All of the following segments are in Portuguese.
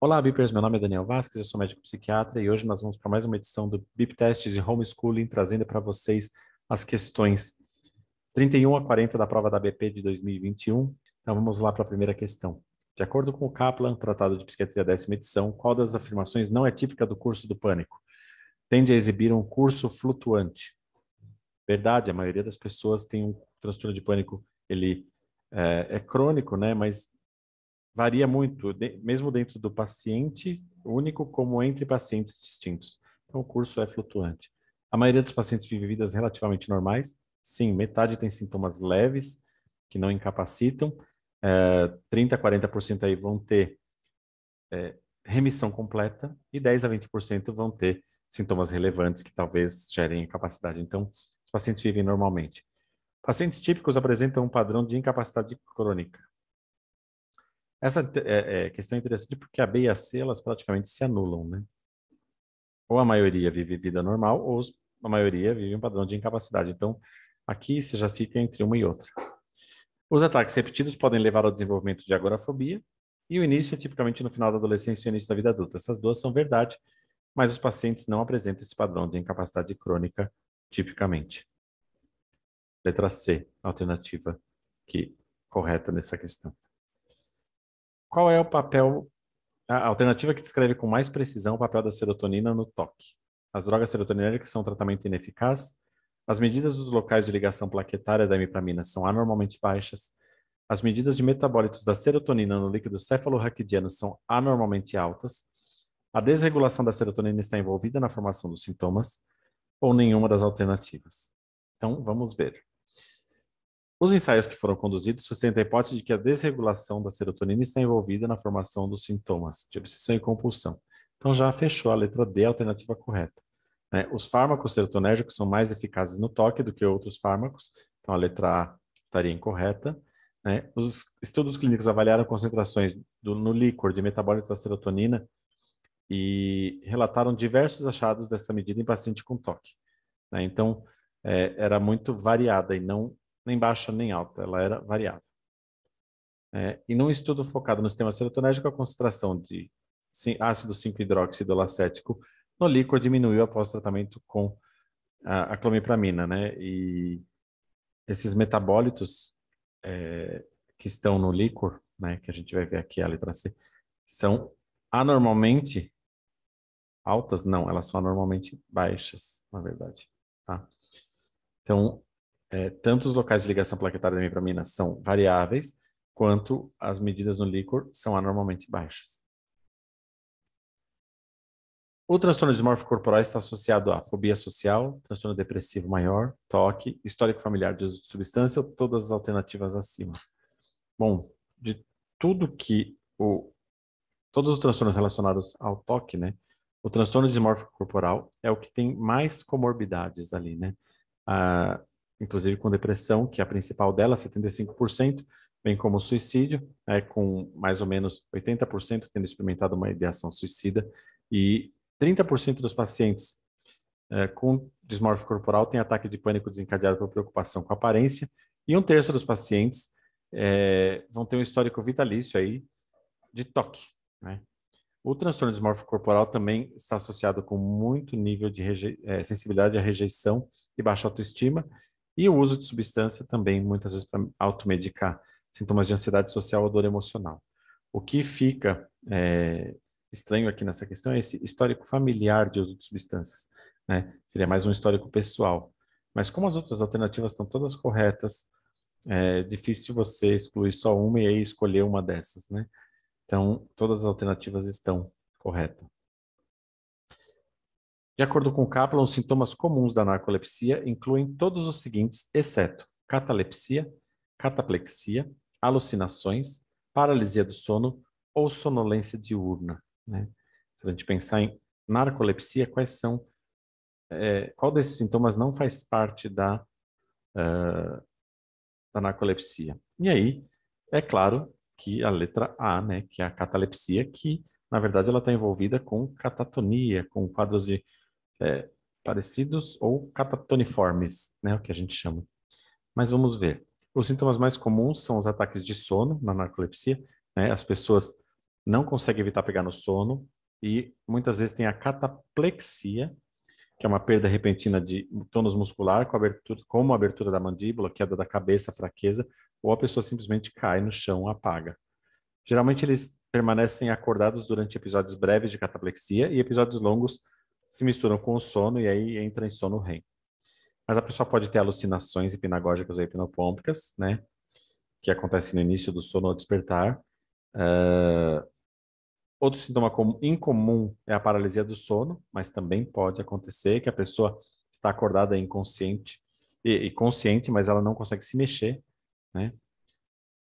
Olá, Bipers. Meu nome é Daniel Vasquez, eu sou médico psiquiatra e hoje nós vamos para mais uma edição do Bip Testes e Homeschooling, trazendo para vocês as questões 31 a 40 da prova da BP de 2021. Então vamos lá para a primeira questão. De acordo com o Kaplan, Tratado de Psiquiatria, décima edição, qual das afirmações não é típica do curso do pânico? Tende a exibir um curso flutuante. Verdade, a maioria das pessoas tem um transtorno de pânico, ele é, é crônico, né? Mas varia muito, de, mesmo dentro do paciente único, como entre pacientes distintos. Então, o curso é flutuante. A maioria dos pacientes vive vidas relativamente normais. Sim, metade tem sintomas leves, que não incapacitam. É, 30% 40% aí vão ter é, remissão completa e 10% a 20% vão ter sintomas relevantes que talvez gerem incapacidade. Então, os pacientes vivem normalmente. Pacientes típicos apresentam um padrão de incapacidade crônica. Essa é, é, questão é interessante porque a B e a C elas praticamente se anulam, né? Ou a maioria vive vida normal, ou a maioria vive um padrão de incapacidade. Então, aqui você já fica entre uma e outra. Os ataques repetidos podem levar ao desenvolvimento de agorafobia, e o início é tipicamente no final da adolescência e o início da vida adulta. Essas duas são verdade, mas os pacientes não apresentam esse padrão de incapacidade crônica tipicamente. Letra C, alternativa que correta nessa questão. Qual é o papel, a alternativa que descreve com mais precisão o papel da serotonina no toque? As drogas serotonéricas são um tratamento ineficaz? As medidas dos locais de ligação plaquetária da imipramina são anormalmente baixas? As medidas de metabólitos da serotonina no líquido cefalorraquidiano são anormalmente altas? A desregulação da serotonina está envolvida na formação dos sintomas? Ou nenhuma das alternativas? Então, vamos ver. Os ensaios que foram conduzidos sustentam a hipótese de que a desregulação da serotonina está envolvida na formação dos sintomas de obsessão e compulsão. Então já fechou a letra D, a alternativa correta. Né? Os fármacos serotonérgicos são mais eficazes no toque do que outros fármacos, então a letra A estaria incorreta. Né? Os estudos clínicos avaliaram concentrações do, no líquor de metabólito da serotonina e relataram diversos achados dessa medida em paciente com toque. Né? Então, é, era muito variada e não nem baixa nem alta, ela era variável. É, e num estudo focado no sistema serotonérgico, a concentração de ácido 5-hidróxido acético no líquor diminuiu após tratamento com a, a clomipramina, né? E esses metabólitos é, que estão no líquor, né, que a gente vai ver aqui a letra C, são anormalmente altas? Não, elas são anormalmente baixas, na verdade. Tá? Então, é, tanto os locais de ligação plaquetária da imipramina são variáveis, quanto as medidas no líquor são anormalmente baixas. O transtorno dismórfico corporal está associado à fobia social, transtorno depressivo maior, toque, histórico familiar de uso de substância, ou todas as alternativas acima. Bom, de tudo que o todos os transtornos relacionados ao toque, né? O transtorno dismórfico corporal é o que tem mais comorbidades ali, né? Ah, inclusive com depressão, que é a principal dela, 75%, bem como suicídio, né, com mais ou menos 80% tendo experimentado uma ideação suicida, e 30% dos pacientes é, com dismorfia corporal têm ataque de pânico desencadeado por preocupação com aparência, e um terço dos pacientes é, vão ter um histórico vitalício aí de toque. Né? O transtorno desmorfo corporal também está associado com muito nível de é, sensibilidade à rejeição e baixa autoestima, e o uso de substância também, muitas vezes, para automedicar sintomas de ansiedade social ou dor emocional. O que fica é, estranho aqui nessa questão é esse histórico familiar de uso de substâncias. Né? Seria mais um histórico pessoal. Mas como as outras alternativas estão todas corretas, é difícil você excluir só uma e aí escolher uma dessas, né? Então, todas as alternativas estão corretas. De acordo com Kaplan, os sintomas comuns da narcolepsia incluem todos os seguintes, exceto catalepsia, cataplexia, alucinações, paralisia do sono ou sonolência diurna. Né? Se a gente pensar em narcolepsia, quais são, é, qual desses sintomas não faz parte da, uh, da narcolepsia? E aí, é claro que a letra A, né, que é a catalepsia, que na verdade ela está envolvida com catatonia, com quadros de é, parecidos ou catatoniformes, né, o que a gente chama. Mas vamos ver. Os sintomas mais comuns são os ataques de sono na narcolepsia. Né? As pessoas não conseguem evitar pegar no sono e muitas vezes tem a cataplexia, que é uma perda repentina de tônus muscular com, abertura, como abertura da mandíbula, queda da cabeça, fraqueza, ou a pessoa simplesmente cai no chão, apaga. Geralmente eles permanecem acordados durante episódios breves de cataplexia e episódios longos se misturam com o sono e aí entra em sono REM. Mas a pessoa pode ter alucinações hipnagógicas ou hipnopômpicas, né? Que acontece no início do sono ao despertar. Uh, outro sintoma com, incomum é a paralisia do sono, mas também pode acontecer que a pessoa está acordada inconsciente e, e consciente, mas ela não consegue se mexer, né?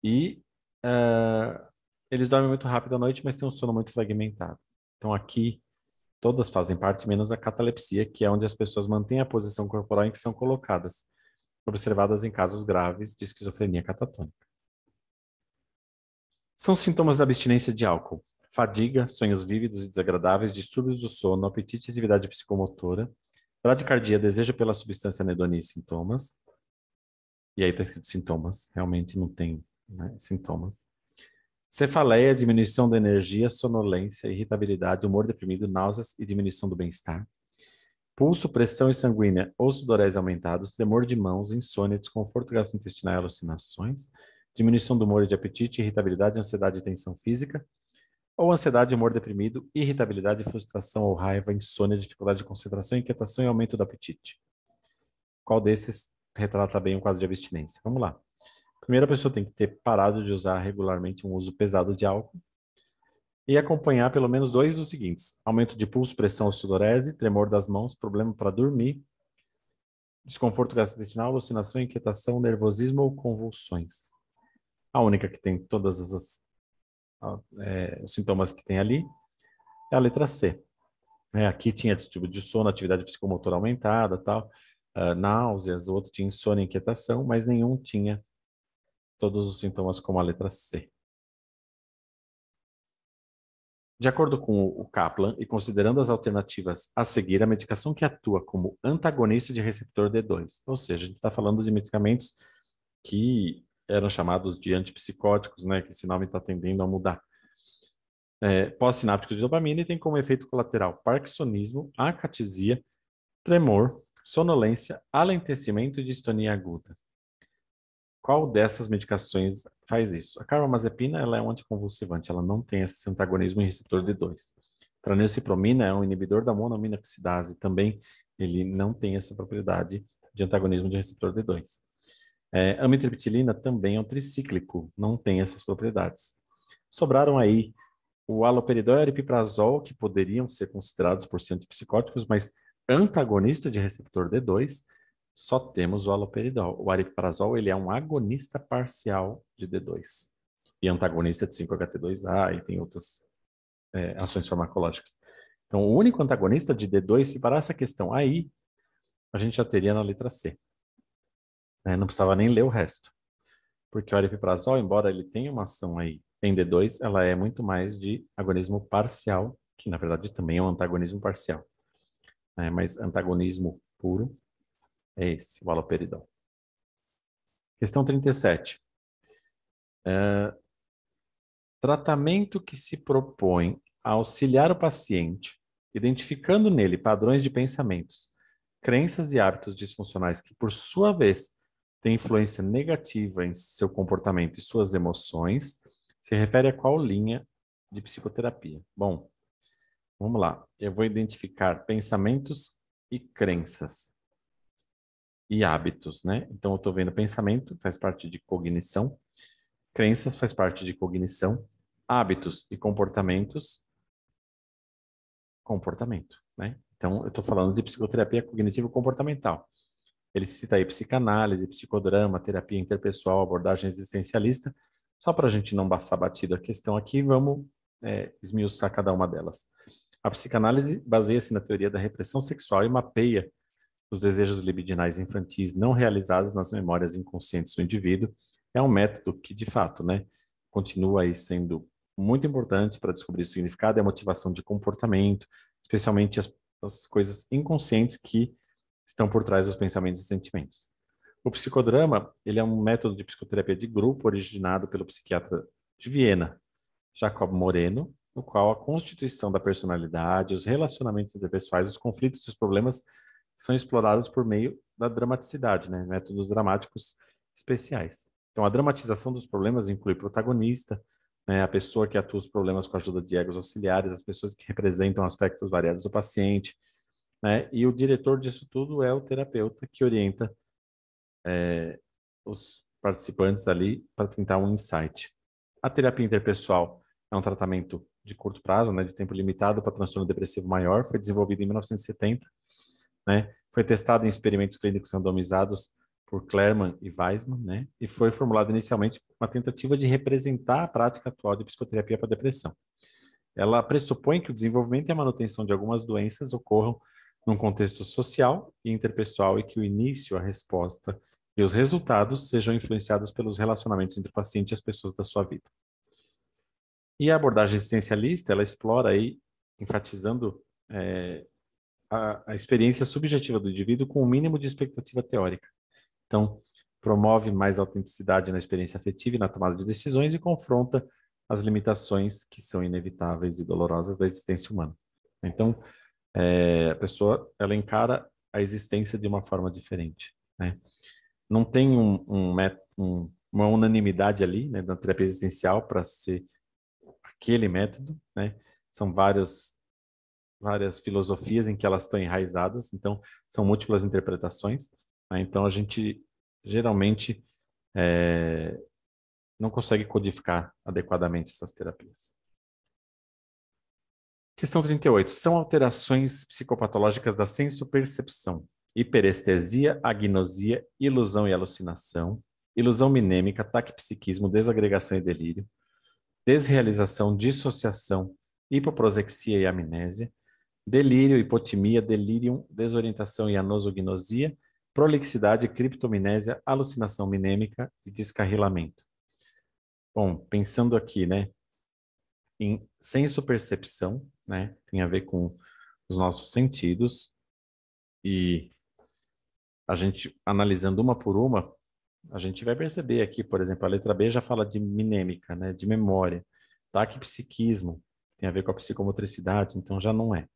E uh, eles dormem muito rápido à noite, mas têm um sono muito fragmentado. Então aqui Todas fazem parte, menos a catalepsia, que é onde as pessoas mantêm a posição corporal em que são colocadas, observadas em casos graves de esquizofrenia catatônica. São sintomas da abstinência de álcool: fadiga, sonhos vívidos e desagradáveis, distúrbios do sono, apetite e atividade psicomotora, bradicardia, desejo pela substância anedonia e sintomas. E aí está escrito sintomas, realmente não tem né, sintomas. Cefaleia, diminuição da energia, sonolência, irritabilidade, humor deprimido, náuseas e diminuição do bem-estar. Pulso, pressão e sanguínea ou sudorese aumentados, tremor de mãos, insônia, desconforto gastrointestinal e alucinações, diminuição do humor e de apetite, irritabilidade, ansiedade e tensão física, ou ansiedade, humor deprimido, irritabilidade, frustração ou raiva, insônia, dificuldade de concentração, inquietação e aumento do apetite. Qual desses retrata bem o quadro de abstinência? Vamos lá. Primeira pessoa tem que ter parado de usar regularmente um uso pesado de álcool e acompanhar pelo menos dois dos seguintes: aumento de pulso, pressão ou sudorese, tremor das mãos, problema para dormir, desconforto gastrointestinal, alucinação, inquietação, nervosismo ou convulsões. A única que tem todas as, é, os sintomas que tem ali é a letra C. É, aqui tinha distúrbio tipo de sono, atividade psicomotora aumentada, tal, uh, náuseas, o outro tinha insônia, inquietação, mas nenhum tinha todos os sintomas como a letra C. De acordo com o Kaplan, e considerando as alternativas a seguir, a medicação que atua como antagonista de receptor D2, ou seja, a gente está falando de medicamentos que eram chamados de antipsicóticos, né, que esse nome está tendendo a mudar, é, pós-sinápticos de dopamina e tem como efeito colateral parkinsonismo, acatisia, tremor, sonolência, alentecimento e distonia aguda. Qual dessas medicações faz isso? A carbamazepina ela é um anticonvulsivante, ela não tem esse antagonismo em receptor D2. Tranilcipromina é um inibidor da monoaminooxidase, também ele não tem essa propriedade de antagonismo de receptor D2. É, amitriptilina também é um tricíclico, não tem essas propriedades. Sobraram aí o aloperidol e o aripiprazol, que poderiam ser considerados por ser antipsicóticos, mas antagonista de receptor D2, só temos o aloperidol. O aripiprazol ele é um agonista parcial de D2 e antagonista de 5-HT2A e tem outras é, ações farmacológicas. Então, o único antagonista de D2, se parar essa questão aí, a gente já teria na letra C. É, não precisava nem ler o resto. Porque o aripiprazol, embora ele tenha uma ação aí em D2, ela é muito mais de agonismo parcial, que na verdade também é um antagonismo parcial. É, mas antagonismo puro, é esse, o aloperidol. Questão 37. Uh, é, tratamento que se propõe a auxiliar o paciente, identificando nele padrões de pensamentos, crenças e hábitos disfuncionais que, por sua vez, têm influência negativa em seu comportamento e suas emoções, se refere a qual linha de psicoterapia? Bom, vamos lá. Eu vou identificar pensamentos e crenças e hábitos, né? Então eu estou vendo pensamento faz parte de cognição, crenças faz parte de cognição, hábitos e comportamentos, comportamento, né? Então eu estou falando de psicoterapia cognitivo-comportamental. Ele cita aí psicanálise, psicodrama, terapia interpessoal, abordagem existencialista. Só para a gente não passar batido a questão aqui, vamos é, esmiuçar cada uma delas. A psicanálise baseia-se na teoria da repressão sexual e mapeia os desejos libidinais infantis não realizados nas memórias inconscientes do indivíduo é um método que, de fato, né, continua aí sendo muito importante para descobrir o significado e a motivação de comportamento, especialmente as, as coisas inconscientes que estão por trás dos pensamentos e sentimentos. O psicodrama, ele é um método de psicoterapia de grupo originado pelo psiquiatra de Viena, Jacob Moreno, no qual a constituição da personalidade, os relacionamentos interpessoais, os conflitos e os problemas são explorados por meio da dramaticidade, né? métodos dramáticos especiais. Então, a dramatização dos problemas inclui protagonista, né? a pessoa que atua os problemas com a ajuda de egos auxiliares, as pessoas que representam aspectos variados do paciente, né? e o diretor disso tudo é o terapeuta que orienta é, os participantes ali para tentar um insight. A terapia interpessoal é um tratamento de curto prazo, né, de tempo limitado para transtorno depressivo maior, foi desenvolvido em 1970 né? Foi testado em experimentos clínicos randomizados por Clerman e Weisman, né? E foi formulada inicialmente uma tentativa de representar a prática atual de psicoterapia para depressão. Ela pressupõe que o desenvolvimento e a manutenção de algumas doenças ocorram num contexto social e interpessoal e que o início, a resposta e os resultados sejam influenciados pelos relacionamentos entre o paciente e as pessoas da sua vida. E a abordagem existencialista, ela explora aí, enfatizando é, a, a experiência subjetiva do indivíduo com o mínimo de expectativa teórica. Então, promove mais autenticidade na experiência afetiva e na tomada de decisões e confronta as limitações que são inevitáveis e dolorosas da existência humana. Então, é, a pessoa ela encara a existência de uma forma diferente. Né? Não tem um, um, um, uma unanimidade ali né, na terapia existencial para ser aquele método. Né? São vários várias filosofias em que elas estão enraizadas, então são múltiplas interpretações. Né? Então a gente geralmente é, não consegue codificar adequadamente essas terapias. Questão 38. São alterações psicopatológicas da sensopercepção, hiperestesia, agnosia, ilusão e alucinação, ilusão minêmica, ataque psiquismo, desagregação e delírio, desrealização, dissociação, hipoprosexia e amnésia, delírio, hipotimia, delírio, desorientação e anosognosia, prolixidade, criptominésia, alucinação minêmica e descarrilamento. Bom, pensando aqui, né, em senso-percepção, né, tem a ver com os nossos sentidos e a gente analisando uma por uma, a gente vai perceber aqui, por exemplo, a letra B já fala de minêmica, né, de memória, taque tá, psiquismo, tem a ver com a psicomotricidade, então já não é.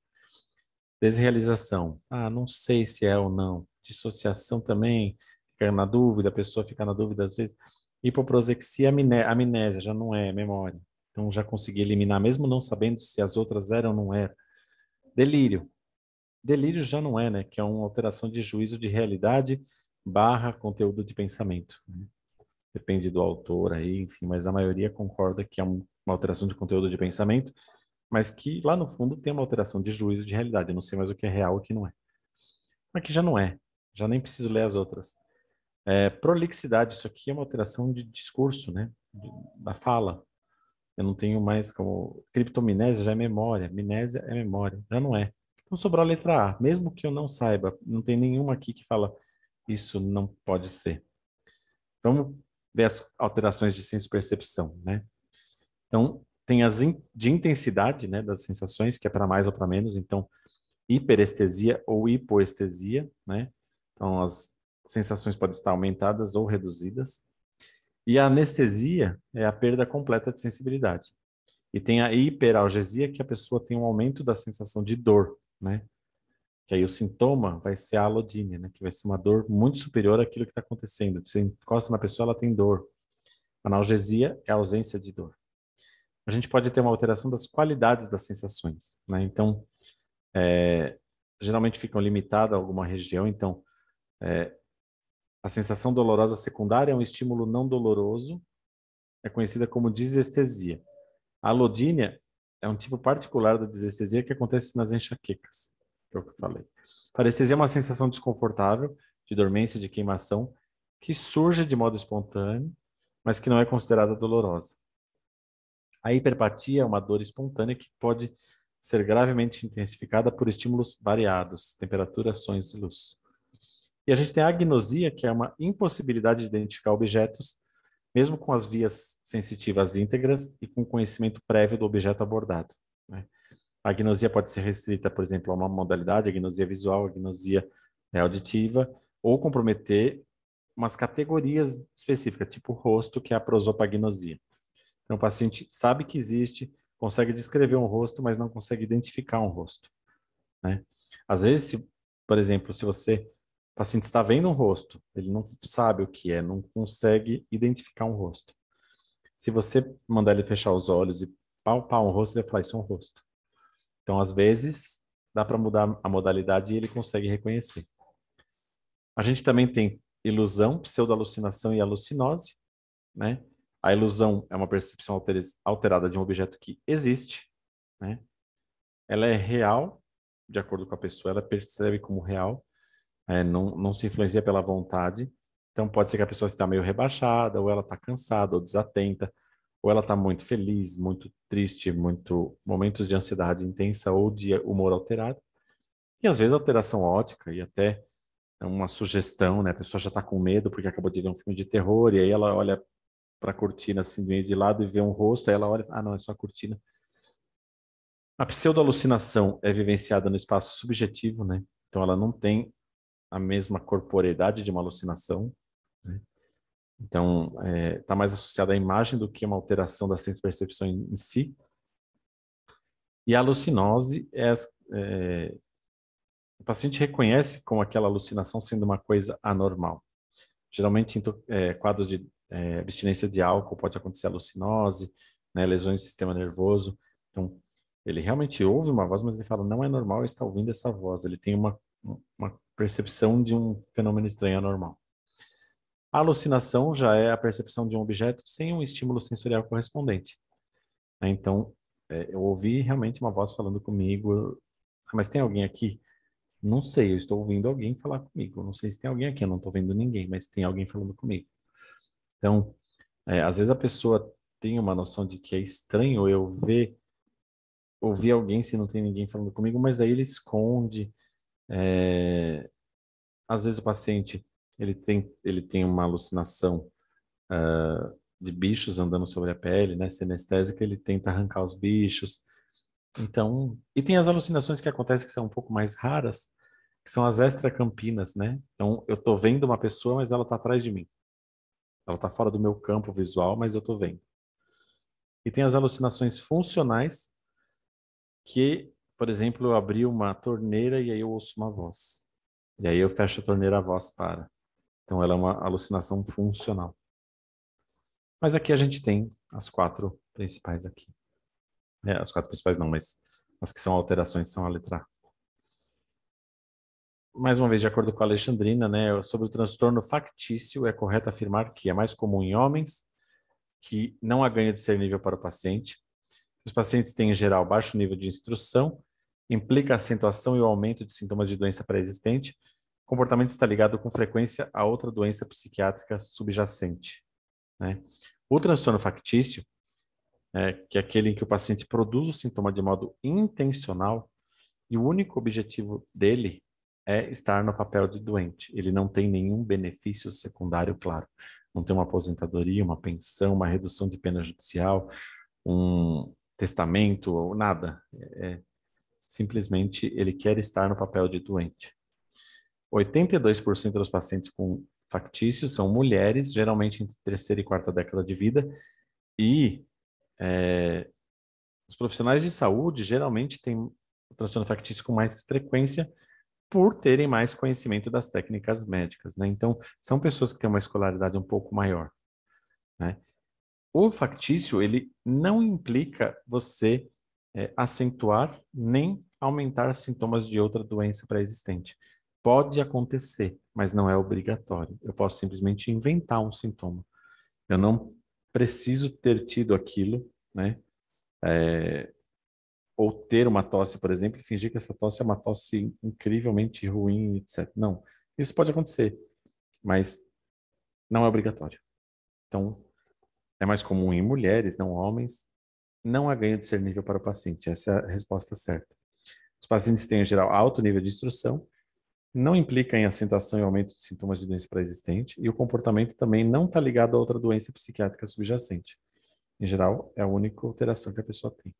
Desrealização. Ah, não sei se é ou não. Dissociação também, ficar na dúvida, a pessoa fica na dúvida às vezes. Hipoprosexia, amnésia, já não é memória. Então já consegui eliminar, mesmo não sabendo se as outras eram ou não eram. Delírio. Delírio já não é, né? Que é uma alteração de juízo de realidade barra conteúdo de pensamento. Né? Depende do autor aí, enfim, mas a maioria concorda que é uma alteração de conteúdo de pensamento mas que lá no fundo tem uma alteração de juízo de realidade. Eu não sei mais o que é real e o que não é. Aqui já não é. Já nem preciso ler as outras. É, prolixidade, isso aqui é uma alteração de discurso, né? Da fala. Eu não tenho mais como. Criptominésia já é memória. Minésia é memória. Já não é. Então sobrou a letra A. Mesmo que eu não saiba, não tem nenhuma aqui que fala isso não pode ser. Vamos ver as alterações de senso-percepção, né? Então, tem as in, de intensidade, né, das sensações, que é para mais ou para menos, então hiperestesia ou hipoestesia, né? Então as sensações podem estar aumentadas ou reduzidas. E a anestesia é a perda completa de sensibilidade. E tem a hiperalgesia, que a pessoa tem um aumento da sensação de dor, né? Que aí o sintoma vai ser a alodínia, né? Que vai ser uma dor muito superior àquilo que está acontecendo. Você encosta na pessoa, ela tem dor. Analgesia é a ausência de dor a gente pode ter uma alteração das qualidades das sensações. Né? Então, é, geralmente ficam limitadas a alguma região, então é, a sensação dolorosa secundária é um estímulo não doloroso, é conhecida como disestesia. A alodínia é um tipo particular da disestesia que acontece nas enxaquecas, que é o que eu falei. Parestesia é uma sensação desconfortável, de dormência, de queimação, que surge de modo espontâneo, mas que não é considerada dolorosa. A hiperpatia é uma dor espontânea que pode ser gravemente intensificada por estímulos variados, temperatura, sons e luz. E a gente tem a agnosia, que é uma impossibilidade de identificar objetos, mesmo com as vias sensitivas íntegras e com conhecimento prévio do objeto abordado. Né? A agnosia pode ser restrita, por exemplo, a uma modalidade, agnosia visual, agnosia auditiva, ou comprometer umas categorias específicas, tipo rosto, que é a prosopagnosia. Então, o paciente sabe que existe, consegue descrever um rosto, mas não consegue identificar um rosto. Né? Às vezes, se, por exemplo, se você o paciente está vendo um rosto, ele não sabe o que é, não consegue identificar um rosto. Se você mandar ele fechar os olhos e palpar um rosto, ele vai falar, isso é um rosto. Então, às vezes, dá para mudar a modalidade e ele consegue reconhecer. A gente também tem ilusão, pseudoalucinação e alucinose, né? A ilusão é uma percepção alterada de um objeto que existe, né? Ela é real, de acordo com a pessoa, ela percebe como real, é, não, não se influencia pela vontade. Então, pode ser que a pessoa está meio rebaixada, ou ela está cansada, ou desatenta, ou ela está muito feliz, muito triste, muito momentos de ansiedade intensa ou de humor alterado. E às vezes alteração ótica e até uma sugestão, né? A pessoa já está com medo porque acabou de ver um filme de terror e aí ela olha para a cortina, assim, meio de lado e vê um rosto, aí ela olha, ah, não, é só a cortina. A pseudo-alucinação é vivenciada no espaço subjetivo, né? Então ela não tem a mesma corporeidade de uma alucinação, né? Então, está é, tá mais associada à imagem do que uma alteração da senso-percepção em, em, si. E a alucinose é, é, o paciente reconhece como aquela alucinação sendo uma coisa anormal. Geralmente em é, quadros de é, abstinência de álcool, pode acontecer alucinose, né, lesões do sistema nervoso. Então, ele realmente ouve uma voz, mas ele fala, não é normal estar ouvindo essa voz. Ele tem uma, uma percepção de um fenômeno estranho anormal. A alucinação já é a percepção de um objeto sem um estímulo sensorial correspondente. Né? Então, é, eu ouvi realmente uma voz falando comigo, mas tem alguém aqui? Não sei, eu estou ouvindo alguém falar comigo. Não sei se tem alguém aqui, eu não estou vendo ninguém, mas tem alguém falando comigo. Então, é, às vezes a pessoa tem uma noção de que é estranho eu ver ouvir alguém se não tem ninguém falando comigo, mas aí ele esconde. É... Às vezes o paciente ele tem, ele tem uma alucinação uh, de bichos andando sobre a pele, né? Sinestésica, ele tenta arrancar os bichos. Então, e tem as alucinações que acontecem que são um pouco mais raras, que são as extracampinas, né? Então, eu tô vendo uma pessoa, mas ela tá atrás de mim. Ela está fora do meu campo visual, mas eu estou vendo. E tem as alucinações funcionais, que, por exemplo, eu abri uma torneira e aí eu ouço uma voz. E aí eu fecho a torneira, a voz para. Então ela é uma alucinação funcional. Mas aqui a gente tem as quatro principais aqui. É, as quatro principais não, mas as que são alterações são a letra A mais uma vez, de acordo com a Alexandrina, né, sobre o transtorno factício, é correto afirmar que é mais comum em homens, que não há ganho de ser nível para o paciente. Os pacientes têm, em geral, baixo nível de instrução, implica a acentuação e o aumento de sintomas de doença pré-existente. O comportamento está ligado com frequência a outra doença psiquiátrica subjacente. Né? O transtorno factício, é, que é aquele em que o paciente produz o sintoma de modo intencional, e o único objetivo dele é estar no papel de doente. Ele não tem nenhum benefício secundário, claro. Não tem uma aposentadoria, uma pensão, uma redução de pena judicial, um testamento ou nada. É, é simplesmente ele quer estar no papel de doente. 82% dos pacientes com factícios são mulheres, geralmente entre terceira e quarta década de vida, e é, os profissionais de saúde geralmente têm o transtorno factício com mais frequência, por terem mais conhecimento das técnicas médicas, né? Então, são pessoas que têm uma escolaridade um pouco maior, né? O factício, ele não implica você é, acentuar nem aumentar sintomas de outra doença pré-existente. Pode acontecer, mas não é obrigatório. Eu posso simplesmente inventar um sintoma. Eu não preciso ter tido aquilo, né? É, ou ter uma tosse, por exemplo, e fingir que essa tosse é uma tosse incrivelmente ruim, etc. Não, isso pode acontecer, mas não é obrigatório. Então, é mais comum em mulheres, não homens. Não há ganho de ser nível para o paciente. Essa é a resposta certa. Os pacientes têm, em geral, alto nível de instrução, não implica em acentuação e aumento de sintomas de doença pré-existente, e o comportamento também não está ligado a outra doença psiquiátrica subjacente. Em geral, é a única alteração que a pessoa tem.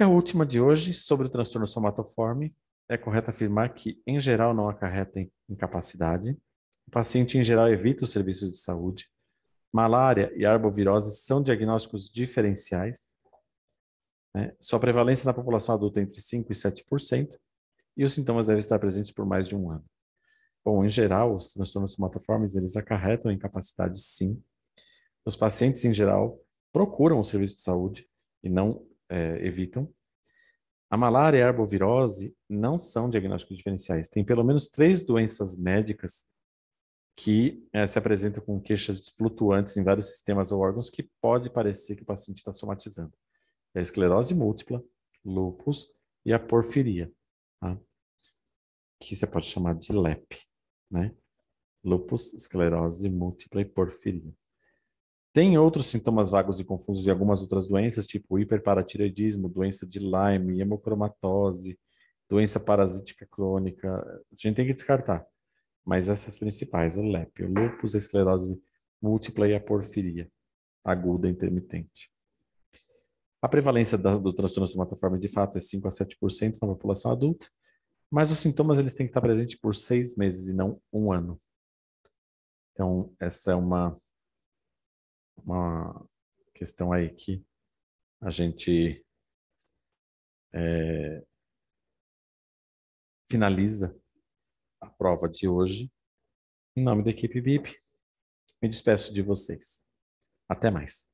E a última de hoje, sobre o transtorno somatoforme, é correto afirmar que, em geral, não acarreta incapacidade. O paciente, em geral, evita os serviços de saúde. Malária e arbovirose são diagnósticos diferenciais. Né? Sua prevalência na população adulta é entre 5% e 7%, e os sintomas devem estar presentes por mais de um ano. Bom, em geral, os transtornos somatoformes, eles acarretam incapacidade, sim. Os pacientes, em geral, procuram o serviço de saúde e não é, evitam. A malária e a arbovirose não são diagnósticos diferenciais. Tem pelo menos três doenças médicas que é, se apresentam com queixas flutuantes em vários sistemas ou órgãos que pode parecer que o paciente está somatizando. É a esclerose múltipla, lupus e a porfiria, tá? que você pode chamar de LEP, né? lupus esclerose múltipla e porfiria. Tem outros sintomas vagos e confusos e algumas outras doenças, tipo hiperparatireoidismo, doença de Lyme, hemocromatose, doença parasítica crônica. A gente tem que descartar. Mas essas principais, o LEP, o lúpus, a esclerose múltipla e a porfiria aguda intermitente. A prevalência da, do transtorno somatoforme, de fato, é 5 a 7% na população adulta, mas os sintomas eles têm que estar presentes por seis meses e não um ano. Então, essa é uma uma questão aí que a gente é, finaliza a prova de hoje. Em nome da equipe VIP, me despeço de vocês. Até mais.